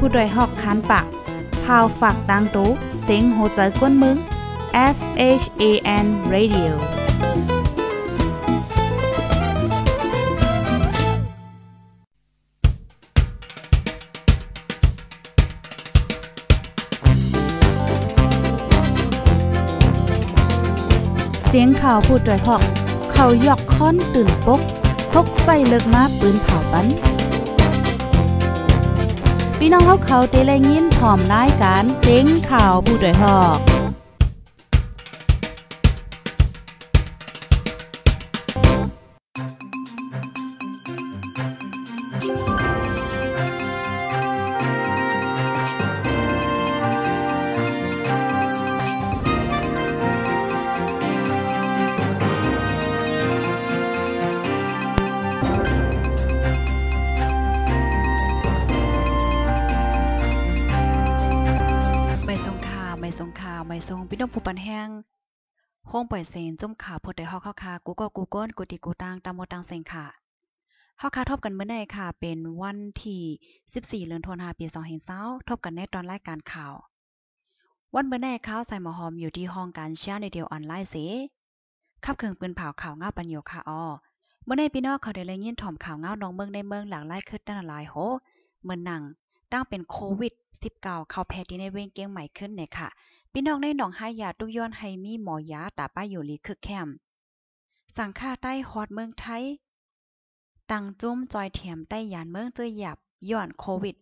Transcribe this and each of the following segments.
ผู้ดยหอกคานปากพาวฝากดังตู้เียงโหใจกวนมึง S H A N Radio เสียงข่าวผูดโดยหอก เขายกค้อนตื่นปกทกใส่เลิกมาปืนเผาปั้นพี่น้องเขาเขาเตะแรงยินพรอมน้ายการเซ็งข่าวผู้ด้วยหอกไม่ทรงข่าวไม่ทรงพี่น้องผู้ปันแห้งห้องปล่อยเซนจุ่มข่าวพดได้ฮอกข้าคากูก็กูก้นกูติกูตังตามโมตังเซงค่ะเฮาคาทบกันเมื่อร่ค่ะเป็นวันที่ 14เดือนธันวาคมปี2020ทบกันในตอนรายการข่าว วันเมื่อร่ข้าวใส่หมอหอมอยู่ที่ห้องการเชร์ในเดียวออนไลน์เสขับเครื่องปืนเผาข่าวง้าปัญโยค่ะออเมื่อในพี่น้องเขาได้เลยยินถ่อมข่าวง้าน้องเมืองในเมืองหลังไล่ขึ้นด้านลายโหเมื่อนั่งตั้งเป็นโควิด -19 เข้าแพทย์ในเวงเกียงใหม่ขึ้นเนี่ยค่ะ พี่น้องในหนองหายาตุย้อนให้มีหมอยาตาป้าอยู่ลีคึกแคม สังฆาใต้ฮอดเมืองไทย ตั้งจุ้มจอยเถียมใต้ยานเมืองเจอหยับ ย้อนโควิด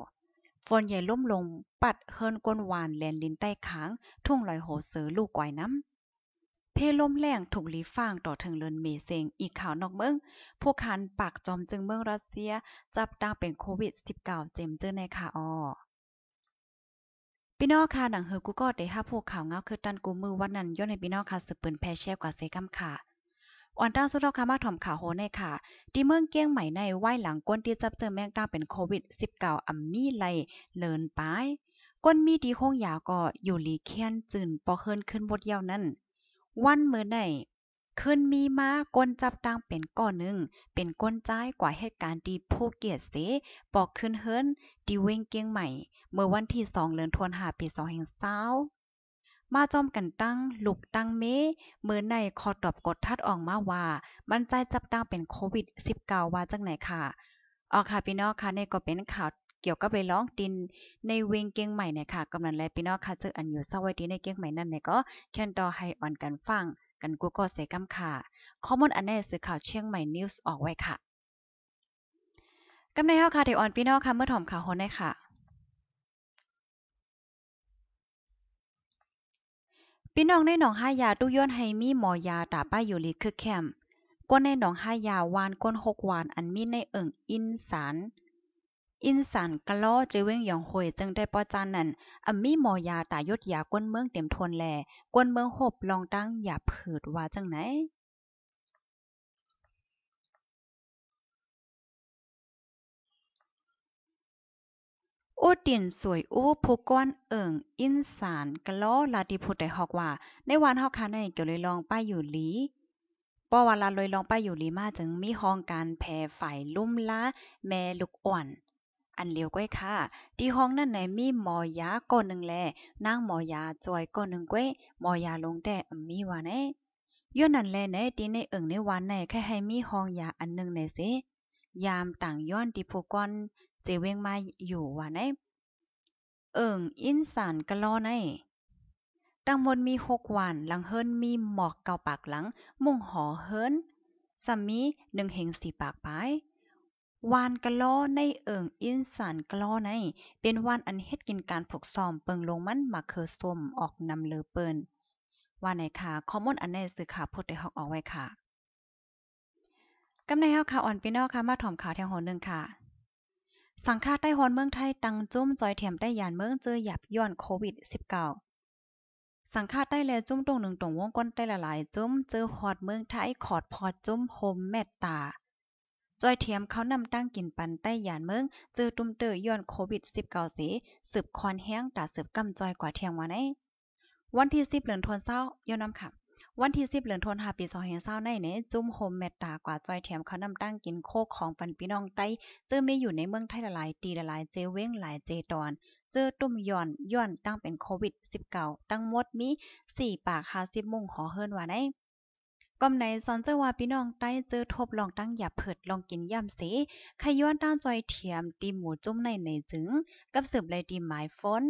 -19 ฝนใหญ่ล่มลง ปัดเฮินก้นหวาน แลนลินใต้ค้าง ทุ่งลอยโหเสือลูกก่อยน้ำเทลมแรงถูกลีฟางต่อถึงเลินเมเซง อีกข่าวนอกเมือง ผู้คันปากจอมจึงเมืองรัสเซียจับตังเป็นโควิด -19 เจมเจอในค่ะออพี่น้องค่ะหนังเฮอกูก็ได้ห้าผู้ข่าวเงาคือตันกูมือวันนั้นย้อนในพี่น้องค่ะสืบปืนแพเชฟกว่าเซกัมค่ะออนต้าสุดราคามาถ่อมข่าวโหในค่ะดีเมืองเกี้ยงใหม่ในไหวหลังก้นที่จับเจอแมงตั้งเป็นโควิด -19 อัมมี่ไลเลินไปก้นมีดีโค้งยาวก็อยู่ลีเคียนจืนปอเฮินขึ้นบทยาวนั่นวันเมื่อได้ขึ้นมีมาก้นจับตังเป็นก้อนหนึ่ง เป็นก้นจ้ายกว่าเหตุการณ์ดีผู้เกียรติเสปอกขึ้นเฮิรนดีเวงเกียงใหม่ เมื่อวันที่สองเลือนทวนหาปีสองแห่งเศร้า มาจอมกันตั้งลุกตั้งเม เมื่อในคอตอบกดทัดออกมาว่า มันใจจับตั้งเป็นโควิด -19 ว่าจังไหนค่ะ ออกค่ะพี่น้องค่ะในก็เป็นข่าวกี่ยวกับปลร้องดินในเวงเกียงใหม่เนี่ยค่ะ กำลังแลพี่น้องค่ะเจออันอยู่เศร้าไว้ดีในเกียงใหม่นั่นเนี่ยก็แค้น่อให้อ่อนกันฟังกันกูก็เสกำค่ะข้อมูลอันแน่สื่อข่าวเชียงใหม่นิวส์ออกไว้ค่ะ กำนในเฮาค่ะเดี๋ยวอ่อนพี่น้องค่ะเมื่อถ่อมข่าวฮนได้ค่ะพี่น้องในหนองห้ายาตุย้อนให้มีหมอยาตาป้ายอยู่ลีคือแคมก้นในหนองห้ายาวานก้นหกวานอันมีในเอิ่งอินสารอินสันกะล้อเจเวงหยองหวยจึงได้ป้อจานนั่นอัมมี่หมอยาตายดยาก้นเมืองเต็มทนแลก้นเมืองหบลองตั้ง อย่าเผิดว่าจังไหนอู้ิ่นสวยอู้ผู้ก้อนเอิง อินสานกะล้อลาดิพุดได้ฮอกว่าในวันฮอาคาในเกี่ยวเลยลองป้ายอยู่หลีปอวาลาเลยลองป้ายอยู่หลีมาถึงมีห้องการแผ่ฝ่ายลุ่มละแม่ลูกอ่อนอันเลียวก้อยค่ะที่ ห้องนั่นไหนมีหมอยาก้นหนึ่งแล นางหมอยาจอยก้นหนึ่งก้อยหมอยาลงแต่มีวัาไหนย้อนนั่นแลไหนที่ในเอิงในวันไหนแค่ให้มีห้องยาอันหนึ่งในเสยามต่างย้อนที่ผู้ก้อนเจเวงมาอยู่วัาไหนเอิงอินสานกะลอไนตั้งมนมีหกวัน หลังเฮิรนมีหมอกเก่าปากหลัง มุ่งหอเฮิรนสามีหนึ่งเหงสี่ปากปายวานกะล้อในเอิงอินสานกะล้อใน เป็นวันอันเฮ็ดกินการผกซ้อมเปิงลงมัน มาเคอส้มออกนำเลอเปินว่าไหนค่ะข้อมูลอันในสื่อข่าวพูดได้ฮอกออกไว้ค่ะ กำในเฮาค่ะอ่อนพี่น้องค่ะมาถ่อมข่าวแถวหอนึงค่ะ สังฆาใต้ฮอนเมืองไทยตังจุ้มจอยเถียมได้ยานเมืองเจอหยับย้อนโควิด -19 สังฆาใต้แลจุ้มตรงหนึ่งตรงวงก้นใต้ละหลายจุ้มเจอฮอดเมืองไทยขอดพอจุ้มโฮมเมตตาจอยเทียมเขานำตั้งกินปันใต้หยานเมืองเจอตุ้มเตอย้อนโควิด -19 เสสืบคอนแห้งตาสืบกำจอยกว่าเทียงว่าไหนวันที่10เดือนธันวาคมย้อนนำค่ะวันที่10เดือนธันวาคมปี2ร2 0ในเนี่ยจุ่มโฮมเมตตากว่าจอยเทียมเขานำตั้งกินโคกของปันพี่น้องใต้เจอไม่อยู่ในเมืองไทยหลาย ตีหลายเจเว้งหลายเจตอนเจอตุ่มย่อนย่อนตั้งเป็นโควิด -19 ตั้งหมดมี4ปาก50มุ่งหอเฮิรนว่าไหนก้มในสอนเจ้าว่าพี่น้องใต้เจอทบลองตั้งหยับเผิดลองกินย่ำเส ขย้อนต้านจอยเทียมตีหมูจุ้มในในจึง กับสืบเลยตีหมายฝน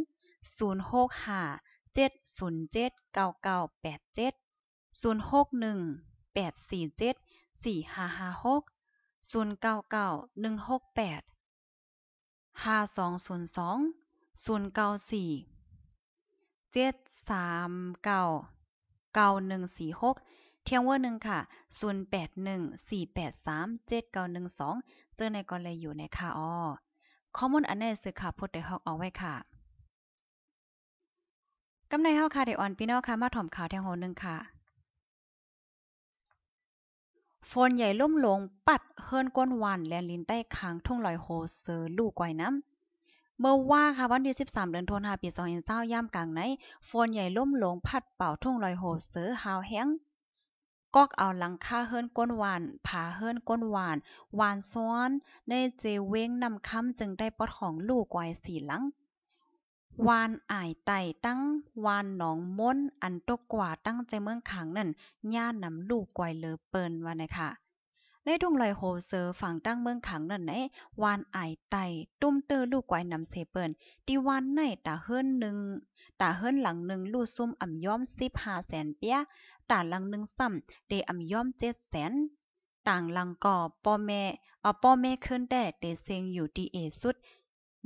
0 6 5 7 0 7 9 9 8 7 0 6 1 8 4 7 4 5 5 6 0 9 9 1 6 8 5 2 0 2 0 9 4 7 3 9 9 1 4 6เที่ยงว่าหนึ่งค่ะ0 8น4 8แปดหนึ่งสี่แปดสามเจ็ดเก้าหนึ่งสองเจอในกรณีอยู่ในค่ะอ้อข้อมูลอันนี้สื่อข่าวพดได้ฮอกเอาไว้ค่ะกำในห้าค่ะเดออนพี่น้องค่ะมาถ่อมข่าวเทียงโหนึงค่ะฝนใหญ่ล่มลงปัดเฮิรนก้นวันแลนลินใต้ค้างทุ่งลอยโฮเซอร์ลูกไกวน้ำ เมื่อว่าค่ะวันที่13เดือนธันวาคมปี2020ย่ากลางไหนฝนใหญ่ล่มลงพัดเป่าทุ่งลอยโฮเซอร์ฮาวแห้งกอกเอาหลังค่าเฮิรนก้นหวานผาเฮิรนก้นหวานหวานซ้อนในเจเว้งนำคำจึงได้ปอดของลูกกวายสีหลัง วานอ่ายไตตั้งวานหนองม้นอันตกกว่าตั้งใจเมืองขังนั่นย่านนำลูกกวยเลอเปินวันนะคะในทุ่มลอยโฮเซอฝั่งตั้งเมืองขังนั่นไหนวานไอไตตุ้มเตอลูกไกวนำเซเปิลตีวานในตาเฮิรนหนึ่งตาเฮิรนหลังหนึ่งลูกซุ่มอ่ำย้อมสิบห้าแสนเปียตาหลังหนึ่งซ้ำเตอ่ำย้อมเจ็ดแสน ต่างหลังก่อป้อแม่เอาป้อแม่ขึ้นแต่เตเซงอยู่ดีเอสุด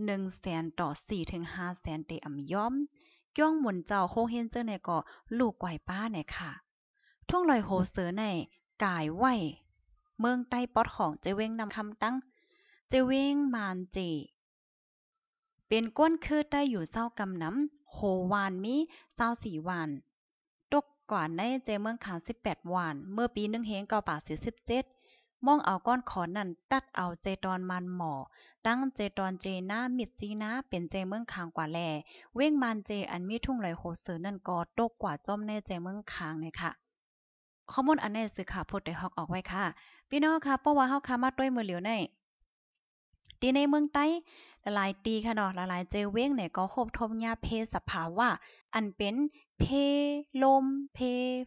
หนึ่งแสนต่อสี่ถึงห้าแสน เตอ่ำย้อมก้องหมุนเจ้าโคเฮนเจอร์ในก่อลูกไกวป้าเนี่ยค่ะทุ่งลอยโฮเซอในกายไหวเมืองใต้ปอดของเจววงนำคำตั้งเจววงมานเจเป็นก้นคือได้อยู่เศร้ากำน้ำโหวานมีเศร้าสี่วัน ตกก่อนในเจเมืองขาวสิบแปดวัน เมื่อปีหนึ่งเฮงเก่าป่าสี่สิบเจ็ดมองเอาก้อนขอนนั่นตัดเอาเจตอนมันหมอตั้งเจตอนเจหน้ามิดจีนะเป็นเจเมืองคางกว่าแลเว้งมันเจ อันมีทุ่งไหลโหเสือนั่นก็ตกกว่าจอมในเจเมืองคางเลยค่ะข้อมูลอันนี้สื่อข่าวพดได้ฮอกออกไว้ค่ะ พี่น้องค่ะเพราะว่าเฮาคามาด้วยมือเหลียวใน ตีในเมืองใต้ หลายตีค่ะเนาะหลายเจเว้งเนี่ยก็โคบทมยา เพสภาวะ อันเป็นเพลมเพ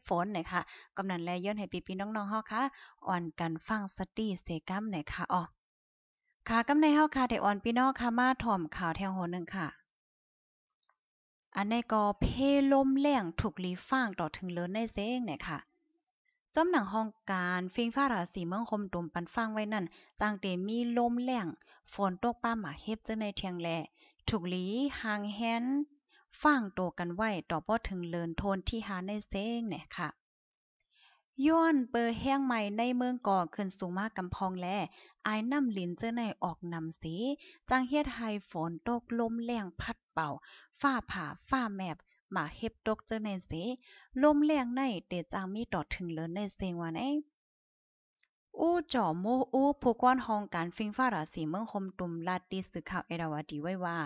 ฝนเนี่ยค่ะกำนันแลย้อนให้พี่น้องๆเฮาค่ะ อ่อนกันฟังสตีเซกัมเนี่ยค่ะอ๋อค่ะกำในเฮาค่ะได้อ่อนพี่น้องค่ะมาถ่อมข่าวแถวโหนึงค่ะ อันีนก็เพลมแรงถูกลีฟ้างต่อถึงเลินในเซ้งเนี่ยค่ะจมหนังห้องการฟิงฟ้าราศีเมืองคมตุมปันฟังไว้นั่นจางเตมีลมแรงฝนตกป้าหมาเฮ็บจึงในเทียงแลถูกหลีหางแฮนฟังโตกันไว้ต่อบ่ถึงเลินโทนที่หาในเซ้งเนี่ยค่ะย้อนเปอร์แห้งใหม่ในเมืองก่อขึ้นสูงมากกำพองแลอายน้ำลินเจ้าในออกนำสี จังเฮ็ดไฮฝนตกลมแรงพัดเป่าฝ้าผ่าฝ้าแมบมาเฮ็บตกเจ้าในเสลมแยงในเดจางมีต่ดถึงเลินในเซงวันเอ อู้จ่อโมอู้ผู้ก้อนหองการฟิงฟ้าราศีเมืองคมตุมลาตีสืข่าวเอราวดีไว้ว่า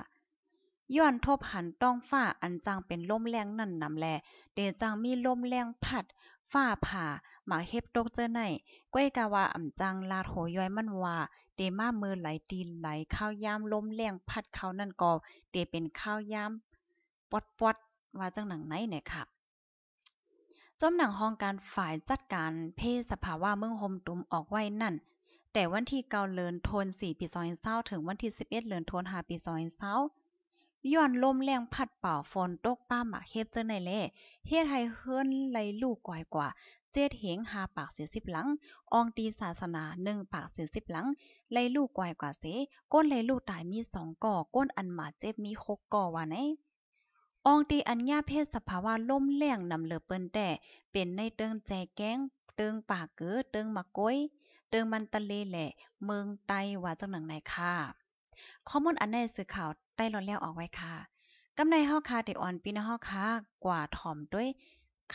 ย้อนทบหันต้องฝ้าอันจางเป็นล่มแรงนั่นนำแลเดจางมีล่มแรงพัดฝ้าผ่าหมาเฮ็บตกเจอไหนก้อยกาวาอ่ำจังลาดโหย้อยมันว่าเดมามือไหลตีนไหลข้าวยามล่มแรงพัดเขานั่นกอเดเป็นข้าวยามปอดปอดว่าจังหนังไหนเนี่ยค่ะจมหนังห้องการฝ่ายจัดการเพศสภาวะเมืองโฮมตุมออกไว้นั่น แต่วันที่เกาเลินโทนสี่ปีซอยเศร้าถึงวันที่สิบเอ็ดเลินโทนหาปีซอยเศร้าย้อนลมแรงพัดเป่าฝนตกป้าหมากเข็บเจ้าในเล่เฮ็ดให้เฮือนไลลลูกก่อยกว่า เจ็ดเหงหาปากเสียสิบหลัง อองตีศาสนาหนึ่งปากเสียสิบหลังไลลลูกก่อยกว่าเสก้นไลลลูกตายมีสองก่อ ก้นอันหมาเจ็บมีหกก่อว่าไหนอองตีอัญญาเพศสภาวะล่มแ่งนำเหลือเปิ้นแต่เป็นในเติงแจแก้งเติงปากเก๋อเติงมะก้อยเติงมันตะเลแหละ เมืองไต้ว่าจังหนังไหนค่ะ ข้อมูลอันในสื่อข่าวได้ลดแล้วเอาไว้ค่ะ กำในห้อคาเดออนปีนห้อคากว่าถ่อมด้วย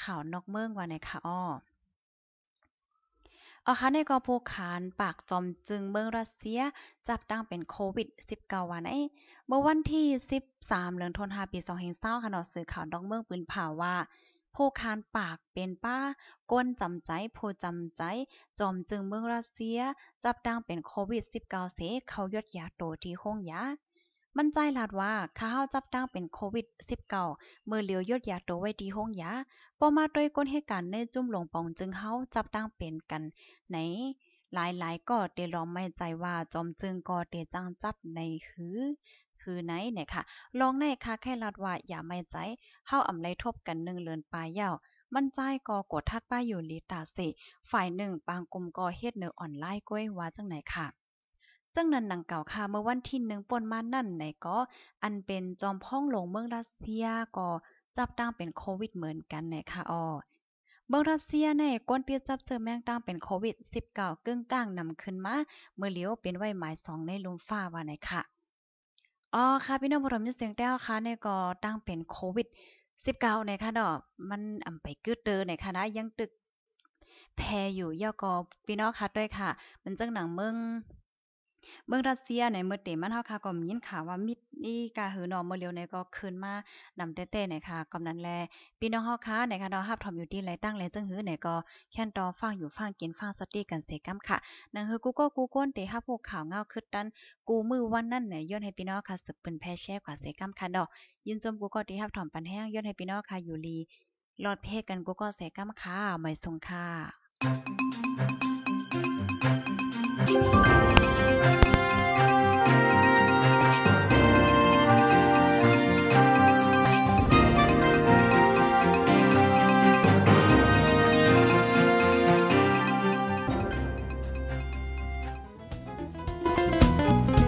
ข่าวนอกเมืองว่าในค่ะอ้อเอาค่ะในกอผู้ขานปากจอมจึงเมืองรัสเซียจับตั้งเป็นโควิด -19 วันไอ้เมื่อวันที่ 13เดือนธันวาคมปี2020ค่ะเนาดสื่อข่าวดองเมืองปืนเผาว่าผู้คานปากเป็นป้าก้นจำใจผู้จำใจจอมจึงเมืองรัสเซียจับตั้งเป็นโควิด -19 เสเขายดยาโตที่ห้องยามันใจลาดว่าข้าเฮาจับตั้งเป็นโควิด -19 เมื่อเหลียวยดยาตัวไว้ที่ห้องยาปอมาด้วยก้นให้การในจุ่มลงปองจึงเฮาจับตั้งเป็นกัน ไหน หลาย ๆ ก็เตลอมไม่ใจว่าจอมจึงก็เตจังจับในหือ คือไหนเนี่ยค่ะ ลองในค่ะแค่ลาดว่า อย่าไม่ใจเฮาอำไลทบกันนึงเลือนปลายยาวมันใจก็กดทัดป้าอยู่ลีตาสิ ฝ่ายหนึ่ง ปางกลุมก็เฮ็ดเนื้ออ่อนไล่ก้วยว่าจังไหนค่ะซึ่งนั้นหนังเก่าค่ะเมื่อวันที่หนึ่งป่นมานั่นในก็อันเป็นจอมพ้องหลงเมืองรัสเซียก็จับตั้งเป็นโควิดเหมือนกันในค่ะอ๋อเมืองรัสเซียในก้นเตี้ยจับเจอแมงตั้งเป็นโควิด -19 เกึ่งกลางนำขึ้นมาเมื่อเลี้ยวเป็นไว้หมายสองในลุมฟ้าว่าไหนค่ะอ๋อค่ะพี่น้องผู้ชมยินเสียงแต้วค่ะในก็ตั้งเป็นโควิด -19 ในค่ะดอกมันอำไปกึดเตอในค่ะนะยังตึกแพอยู่ย่อกอพี่น้องค่ะด้วยค่ะมันจังหนังเมืองเมืองรัสเซียในเมื่อเตมันเฮาค่ะก็มียินข่าวว่ามิดนี่กาหือนอมเมื่อเร็วในก็คืนมานำเต้ๆในค่ะกำนั้นแลพี่น้องเฮาค่ะในค่ะเนาะฮับทอมอยู่ที่ไรตั้งไรจึงหือในก็แค่นตอฟัง อยู่ฟังกินฟังสติกันเสกำค่ะนังหือกูก็กูก้นเตฮับพวกข่าวเงาคึดตันกูมือวันนั้นเนี่ยย้อนให้พี่น้องค่ะสึกเป็นแพ้แช่กว่าเสกำค่ะดอก ยินจมกูก็ที่ฮับทอมปันแห้งย้อนให้พี่น้องค่ะอยู่ลีหลอดเพศกันกูก็เสกำค่ะไม่สงค่ะ